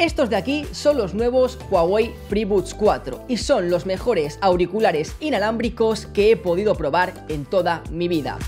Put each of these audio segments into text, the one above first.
Estos de aquí son los nuevos Huawei Freeboots 4 y son los mejores auriculares inalámbricos que he podido probar en toda mi vida.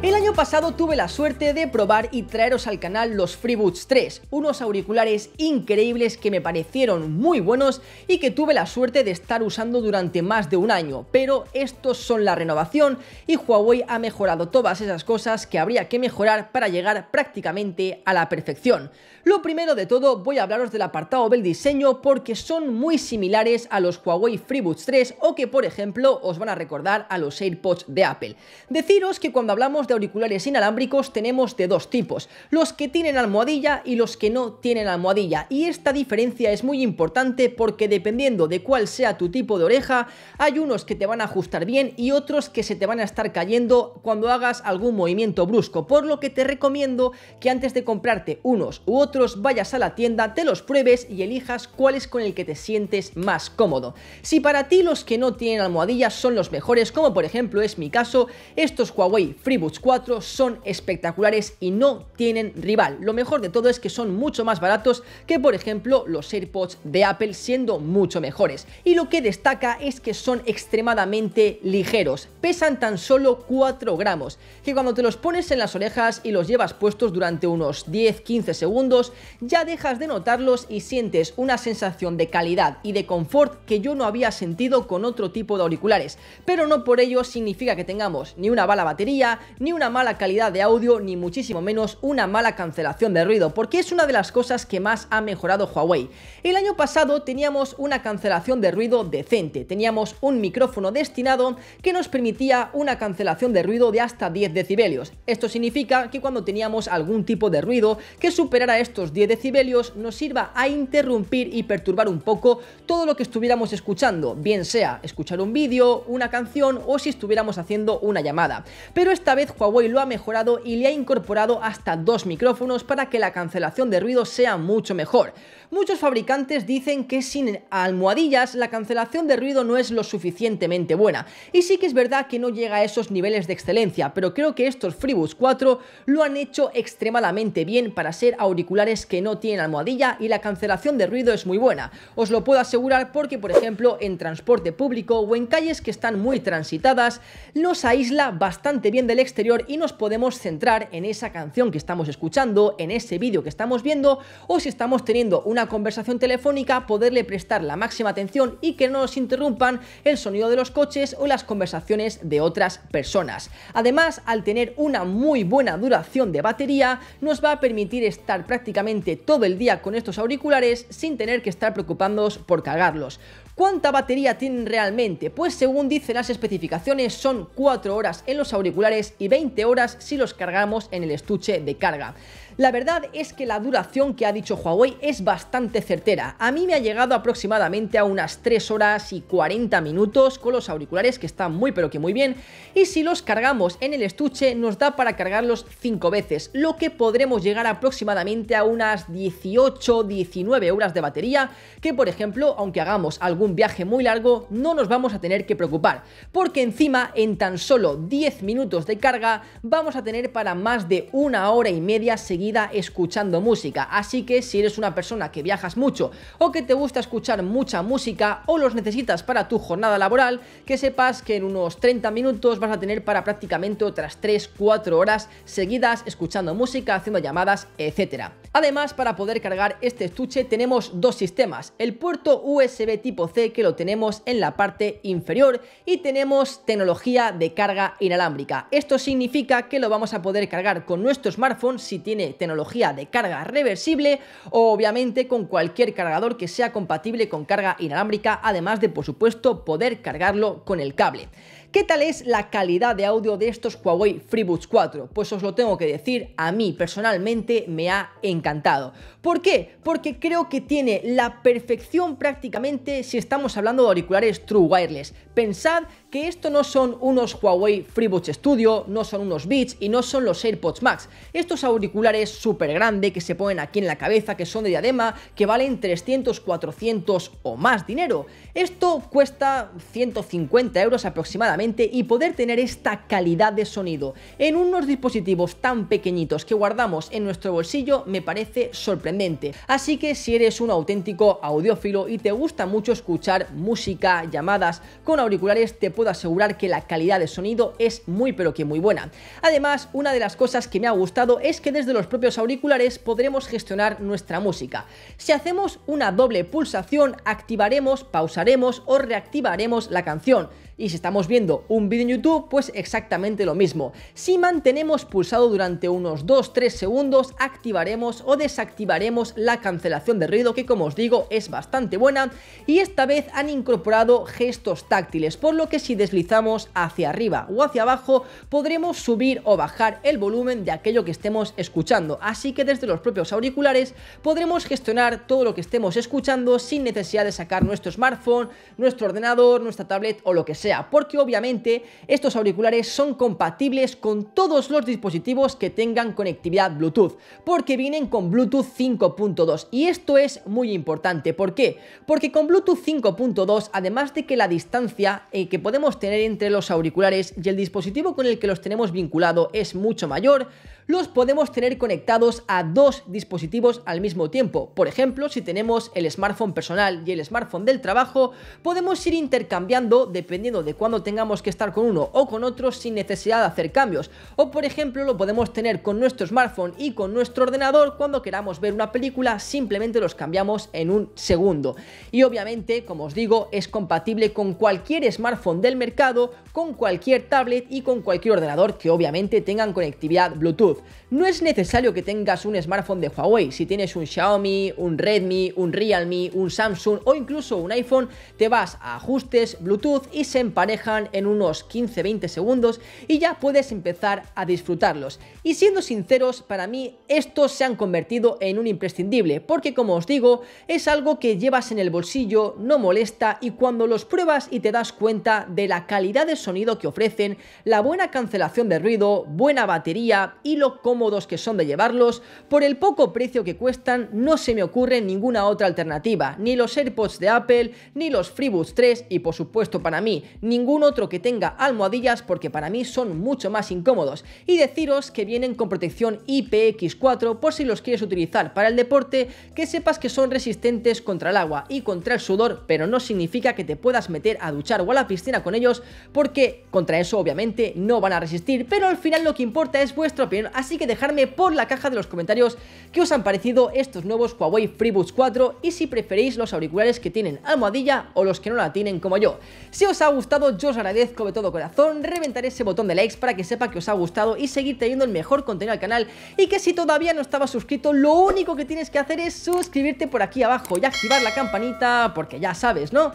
El año pasado tuve la suerte de probar y traeros al canal los FreeBuds 3, unos auriculares increíbles que me parecieron muy buenos y que tuve la suerte de estar usando durante más de un año, pero estos son la renovación y Huawei ha mejorado todas esas cosas que habría que mejorar para llegar prácticamente a la perfección. Lo primero de todo voy a hablaros del apartado del diseño porque son muy similares a los Huawei FreeBuds 3 o que por ejemplo os van a recordar a los AirPods de Apple. Deciros que cuando hablamos de auriculares inalámbricos tenemos de dos tipos, los que tienen almohadilla y los que no tienen almohadilla. Y esta diferencia es muy importante porque dependiendo de cuál sea tu tipo de oreja, hay unos que te van a ajustar bien y otros que se te van a estar cayendo cuando hagas algún movimiento brusco, por lo que te recomiendo que antes de comprarte unos u otros vayas a la tienda, te los pruebes y elijas cuál es con el que te sientes más cómodo. Si para ti los que no tienen almohadillas son los mejores, como por ejemplo es mi caso, estos Huawei FreeBuds cuatro son espectaculares y no tienen rival. Lo mejor de todo es que son mucho más baratos que por ejemplo los AirPods de Apple siendo mucho mejores. Y lo que destaca es que son extremadamente ligeros, pesan tan solo 4 gramos, que cuando te los pones en las orejas y los llevas puestos durante unos 10-15 segundos, ya dejas de notarlos y sientes una sensación de calidad y de confort que yo no había sentido con otro tipo de auriculares, pero no por ello significa que tengamos ni una bala batería, ni ni una mala calidad de audio, ni muchísimo menos una mala cancelación de ruido, porque es una de las cosas que más ha mejorado Huawei. El año pasado teníamos una cancelación de ruido decente, teníamos un micrófono destinado que nos permitía una cancelación de ruido de hasta 10 decibelios. Esto significa que cuando teníamos algún tipo de ruido que superara estos 10 decibelios nos sirva a interrumpir y perturbar un poco todo lo que estuviéramos escuchando, bien sea escuchar un vídeo, una canción o si estuviéramos haciendo una llamada. Pero esta vez Huawei lo ha mejorado y le ha incorporado hasta dos micrófonos para que la cancelación de ruido sea mucho mejor. Muchos fabricantes dicen que sin almohadillas la cancelación de ruido no es lo suficientemente buena. Y sí que es verdad que no llega a esos niveles de excelencia, pero creo que estos FreeBuds 4 lo han hecho extremadamente bien para ser auriculares que no tienen almohadilla y la cancelación de ruido es muy buena. Os lo puedo asegurar porque, por ejemplo, en transporte público o en calles que están muy transitadas, los aísla bastante bien del exterior y nos podemos centrar en esa canción que estamos escuchando, en ese vídeo que estamos viendo o si estamos teniendo una conversación telefónica, poderle prestar la máxima atención y que no nos interrumpan el sonido de los coches o las conversaciones de otras personas. Además, al tener una muy buena duración de batería, nos va a permitir estar prácticamente todo el día con estos auriculares sin tener que estar preocupándonos por cargarlos. ¿Cuánta batería tienen realmente? Pues según dicen las especificaciones son 4 horas en los auriculares y 20 horas si los cargamos en el estuche de carga. La verdad es que la duración que ha dicho Huawei es bastante certera. A mí me ha llegado aproximadamente a unas 3 horas y 40 minutos con los auriculares que están muy pero que muy bien y si los cargamos en el estuche nos da para cargarlos 5 veces, lo que podremos llegar aproximadamente a unas 18-19 horas de batería que por ejemplo, aunque hagamos algún viaje muy largo, no nos vamos a tener que preocupar, porque encima en tan solo 10 minutos de carga vamos a tener para más de una hora y media seguir escuchando música, así que si eres una persona que viajas mucho o que te gusta escuchar mucha música o los necesitas para tu jornada laboral, que sepas que en unos 30 minutos vas a tener para prácticamente otras 3-4 horas seguidas escuchando música, haciendo llamadas, etcétera. Además, para poder cargar este estuche tenemos dos sistemas, el puerto USB tipo C que lo tenemos en la parte inferior y tenemos tecnología de carga inalámbrica. Esto significa que lo vamos a poder cargar con nuestro smartphone si tiene tecnología de carga reversible o obviamente con cualquier cargador que sea compatible con carga inalámbrica, además de por supuesto poder cargarlo con el cable. ¿Qué tal es la calidad de audio de estos Huawei FreeBuds 4? Pues os lo tengo que decir, a mí personalmente me ha encantado. ¿Por qué? Porque creo que tiene la perfección prácticamente si estamos hablando de auriculares True Wireless. Pensad que esto no son unos Huawei FreeBuds Studio, no son unos Beats y no son los AirPods Max. Estos auriculares súper grandes que se ponen aquí en la cabeza, que son de diadema, que valen 300, 400 o más dinero. Esto cuesta 150 euros aproximadamente y poder tener esta calidad de sonido en unos dispositivos tan pequeñitos que guardamos en nuestro bolsillo me parece sorprendente. Así que si eres un auténtico audiófilo y te gusta mucho escuchar música, llamadas con auriculares, te puedo asegurar que la calidad de sonido es muy pero que muy buena. Además, una de las cosas que me ha gustado es que desde los propios auriculares podremos gestionar nuestra música. Si hacemos una doble pulsación, activaremos, pausaremos o reactivaremos la canción. Y si estamos viendo un vídeo en YouTube, pues exactamente lo mismo. Si mantenemos pulsado durante unos 2-3 segundos, activaremos o desactivaremos la cancelación de ruido, que como os digo es bastante buena. Y esta vez han incorporado gestos táctiles, por lo que si deslizamos hacia arriba o hacia abajo, podremos subir o bajar el volumen de aquello que estemos escuchando. Así que desde los propios auriculares podremos gestionar todo lo que estemos escuchando sin necesidad de sacar nuestro smartphone, nuestro ordenador, nuestra tablet o lo que sea porque obviamente estos auriculares son compatibles con todos los dispositivos que tengan conectividad Bluetooth, porque vienen con Bluetooth 5.2 y esto es muy importante, ¿por qué? Porque con Bluetooth 5.2, además de que la distancia eh, que podemos tener entre los auriculares y el dispositivo con el que los tenemos vinculado es mucho mayor, los podemos tener conectados a dos dispositivos al mismo tiempo. Por ejemplo, si tenemos el smartphone personal y el smartphone del trabajo, podemos ir intercambiando dependiendo de cuándo tengamos que estar con uno o con otro sin necesidad de hacer cambios. O por ejemplo, lo podemos tener con nuestro smartphone y con nuestro ordenador cuando queramos ver una película, simplemente los cambiamos en un segundo. Y obviamente, como os digo, es compatible con cualquier smartphone del mercado, con cualquier tablet y con cualquier ordenador que obviamente tengan conectividad Bluetooth. No es necesario que tengas un smartphone de Huawei. Si tienes un Xiaomi, un Redmi, un Realme, un Samsung o incluso un iPhone, te vas a ajustes, Bluetooth y se emparejan en unos 15-20 segundos y ya puedes empezar a disfrutarlos. Y siendo sinceros, para mí estos se han convertido en un imprescindible, porque como os digo, es algo que llevas en el bolsillo, no molesta y cuando los pruebas y te das cuenta de la calidad de sonido que ofrecen, la buena cancelación de ruido, buena batería y lo cómodos que son de llevarlos, por el poco precio que cuestan, no se me ocurre ninguna otra alternativa, ni los AirPods de Apple, ni los FreeBuds 3 y por supuesto para mí, ningún otro que tenga almohadillas porque para mí son mucho más incómodos. Y deciros que vienen con protección IPX4 por si los quieres utilizar para el deporte, que sepas que son resistentes contra el agua y contra el sudor, pero no significa que te puedas meter a duchar o a la piscina con ellos porque contra eso obviamente no van a resistir, pero al final lo que importa es vuestra opinión así que dejadme por la caja de los comentarios qué os han parecido estos nuevos Huawei FreeBuds 4 y si preferís los auriculares que tienen almohadilla o los que no la tienen como yo. Si os ha gustado, yo os agradezco de todo corazón, reventar ese botón de likes para que sepa que os ha gustado y seguir teniendo el mejor contenido al canal y que si todavía no estabas suscrito, lo único que tienes que hacer es suscribirte por aquí abajo y activar la campanita porque ya sabes, ¿no?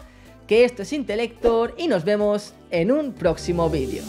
Que esto es Intelector y nos vemos en un próximo vídeo.